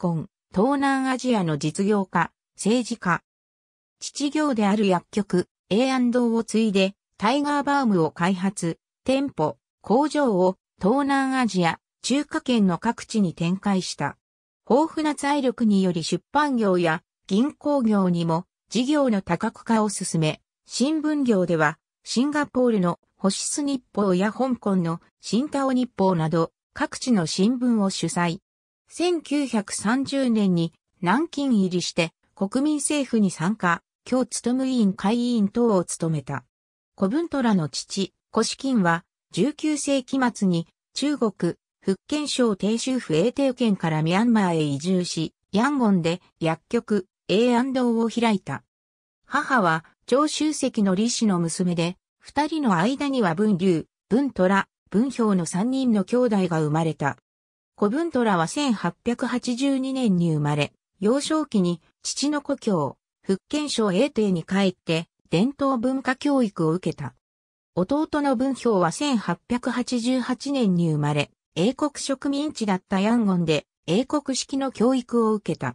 婚、東南アジアの実業家、政治家。父業である薬局、a 堂を継いで、タイガーバームを開発、店舗、工場を東南アジア、中華圏の各地に展開した。豊富な財力により出版業や銀行業にも事業の多角化を進め、新聞業ではシンガポールのホシス日報や香港の新タオ日報など各地の新聞を主催。1930年に南京入りして国民政府に参加、今日務委員会委員等を務めた。古文虎の父、古資金は19世紀末に中国、福建省定州府英定県からミャンマーへ移住し、ヤンゴンで薬局、安堂を開いた。母は、長州籍の李氏の娘で、二人の間には文竜、文虎、文氷の三人の兄弟が生まれた。コブントラは1882年に生まれ、幼少期に父の故郷、福建省英帝に帰って伝統文化教育を受けた。弟の文表は1888年に生まれ、英国植民地だったヤンゴンで英国式の教育を受けた。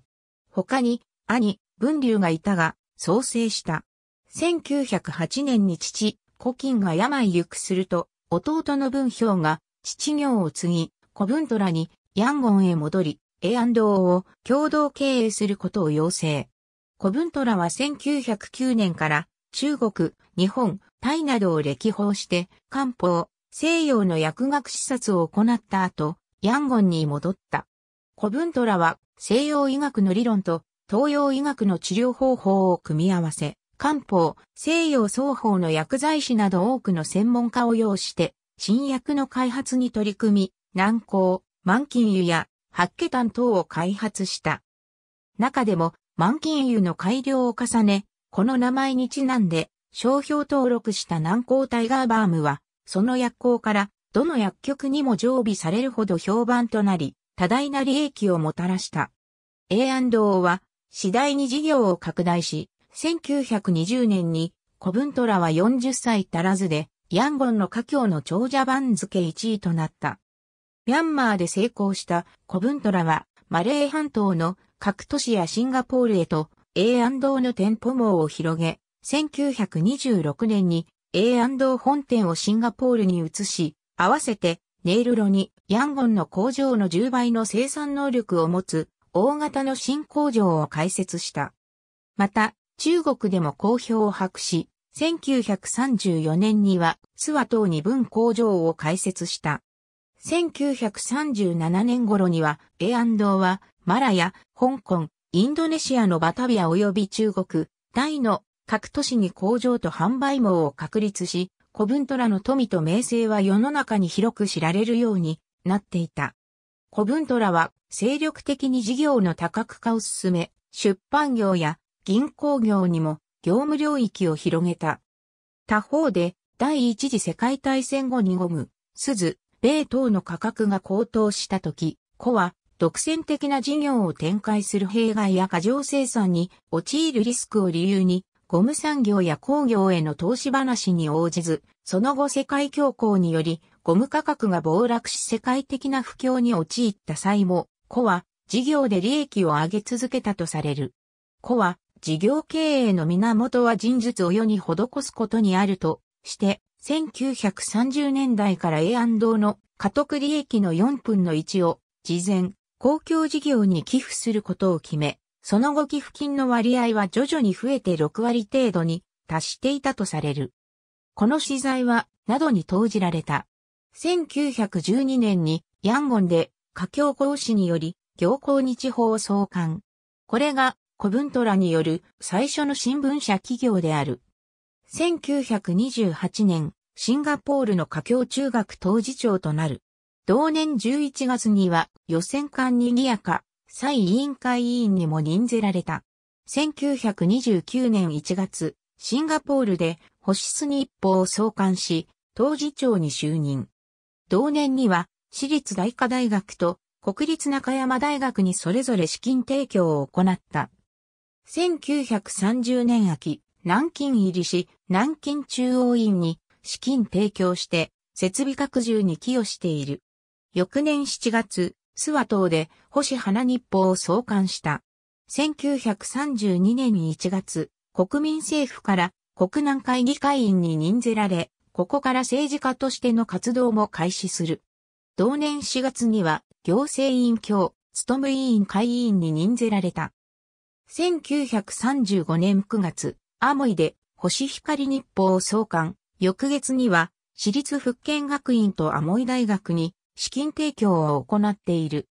他に兄、文流がいたが、創生した。1908年に父、古今が病ゆくすると、弟の文表が父業を継ぎ、コブントラにヤンゴンへ戻り、A&O を共同経営することを要請。コブントラは1909年から中国、日本、タイなどを歴訪して、漢方、西洋の薬学視察を行った後、ヤンゴンに戻った。コブントラは西洋医学の理論と東洋医学の治療方法を組み合わせ、漢方、西洋双方の薬剤師など多くの専門家を要して、新薬の開発に取り組み、南高、満金油や八タン等を開発した。中でも、満金油の改良を重ね、この名前にちなんで、商標登録した南高タイガーバームは、その薬効から、どの薬局にも常備されるほど評判となり、多大な利益をもたらした。A&O は、次第に事業を拡大し、1920年に、古文トラは40歳足らずで、ヤンゴンの家境の長者番付1位となった。ミャンマーで成功したコブントラは、マレー半島の各都市やシンガポールへと A&O の店舗網を広げ、1926年に A&O 本店をシンガポールに移し、合わせてネイルロにヤンゴンの工場の10倍の生産能力を持つ大型の新工場を開設した。また、中国でも好評を博し、1934年にはスワ島に分工場を開設した。1937年頃には、A&O は、マラヤ、香港、インドネシアのバタビア及び中国、大の各都市に工場と販売網を確立し、コブントラの富と名声は世の中に広く知られるようになっていた。コブントラは精力的に事業の多角化を進め、出版業や銀行業にも業務領域を広げた。他方で、第一次世界大戦後にゴム、鈴、米等の価格が高騰した時、子は独占的な事業を展開する弊害や過剰生産に陥るリスクを理由に、ゴム産業や工業への投資話に応じず、その後世界恐慌により、ゴム価格が暴落し世界的な不況に陥った際も、コは事業で利益を上げ続けたとされる。コは事業経営の源は人術を世に施すことにあるとして、1930年代から永安堂の家督利益の4分の1を事前公共事業に寄付することを決め、その後寄付金の割合は徐々に増えて6割程度に達していたとされる。この資材は、などに投じられた。1912年にヤンゴンで華僑講使により行幸日報を創刊。これが古文虎による最初の新聞社企業である。1928年、シンガポールの華僑中学当事長となる。同年11月には予選管にぎやか、再委員会委員にも任ぜられた。1929年1月、シンガポールで保守日報を創刊し、当事長に就任。同年には、私立大科大学と国立中山大学にそれぞれ資金提供を行った。1930年秋、南京入りし、南京中央院に資金提供して、設備拡充に寄与している。翌年7月、諏訪島で星花日報を創刊した。1932年1月、国民政府から国南会議会員に任ぜられ、ここから政治家としての活動も開始する。同年4月には行政委員協、務務委員会委員に任ぜられた。1935年9月、アモイで星光日報を創刊、翌月には私立福建学院とアモイ大学に資金提供を行っている。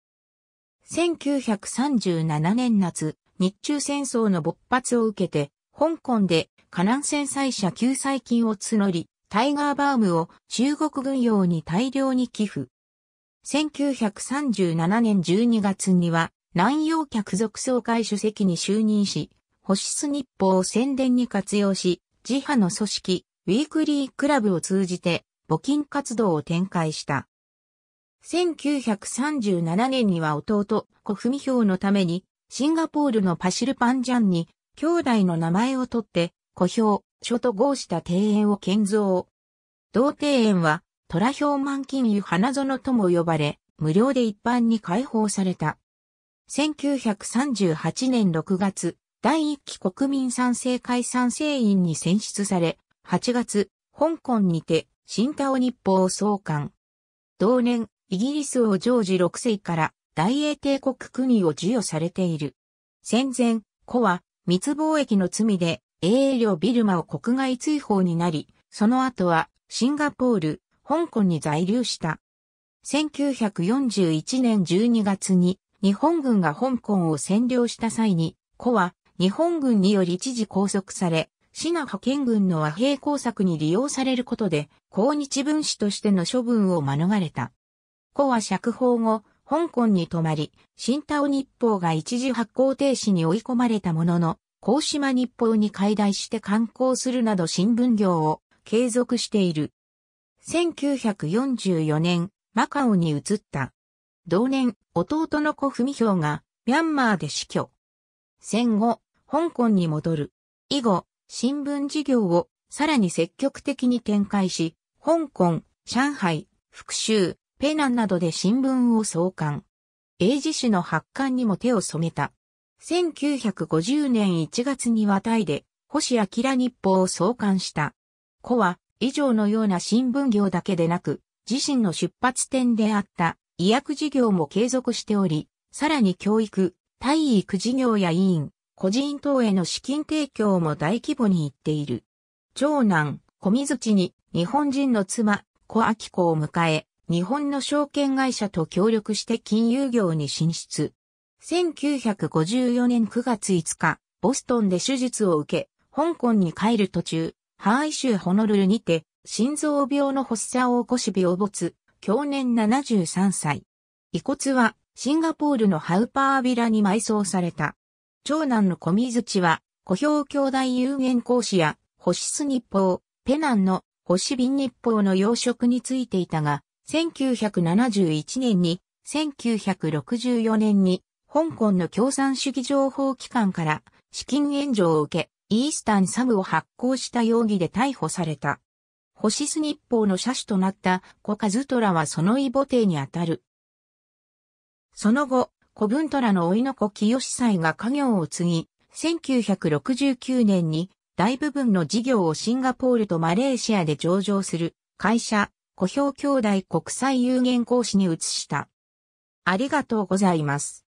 1937年夏、日中戦争の勃発を受けて、香港で河南戦災者救済金を募り、タイガーバームを中国軍用に大量に寄付。1937年12月には南洋客属総会主席に就任し、保湿日報を宣伝に活用し、自派の組織、ウィークリークラブを通じて募金活動を展開した。1937年には弟、小文表のために、シンガポールのパシルパンジャンに、兄弟の名前を取って、小表、書と合した庭園を建造。同庭園は、虎表満金油花園とも呼ばれ、無料で一般に開放された。1938年6月、第1期国民賛成会賛成員に選出され、8月、香港にて、新タオ日報を創刊。同年、イギリス王ジョージ6世から大英帝国国を授与されている。戦前、子は密貿易の罪で英領ビルマを国外追放になり、その後はシンガポール、香港に在留した。1941年12月に日本軍が香港を占領した際に、子は日本軍により一時拘束され、市那派遣軍の和平工作に利用されることで、抗日分子としての処分を免れた。子は釈放後、香港に泊まり、新タオ日報が一時発行停止に追い込まれたものの、高島日報に解体して刊行するなど新聞業を継続している。1944年、マカオに移った。同年、弟の子文兵がミャンマーで死去。戦後、香港に戻る。以後、新聞事業をさらに積極的に展開し、香港、上海、福州、ペナンなどで新聞を創刊。英字誌の発刊にも手を染めた。1950年1月にはタイで、星明日報を創刊した。子は、以上のような新聞業だけでなく、自身の出発点であった医薬事業も継続しており、さらに教育、体育事業や委員、個人等への資金提供も大規模に行っている。長男、小水地に日本人の妻、小秋子を迎え、日本の証券会社と協力して金融業に進出。1954年9月5日、ボストンで手術を受け、香港に帰る途中、ハーイ州ホノルルにて、心臓病の発作を起こし病没、享年73歳。遺骨はシンガポールのハウパービラに埋葬された。長男の小水地は、小兵兄弟有限講師や、星出日報、ペナンの星瓶日報の養殖についていたが、1971年に、1964年に、香港の共産主義情報機関から資金援助を受け、イースタンサムを発行した容疑で逮捕された。星ス日報の社主となったコカズトラはその異母帝にあたる。その後、古文虎の老子清祭が家業を継ぎ、1969年に大部分の事業をシンガポールとマレーシアで上場する会社、小兵兄弟国際有限講師に移した。ありがとうございます。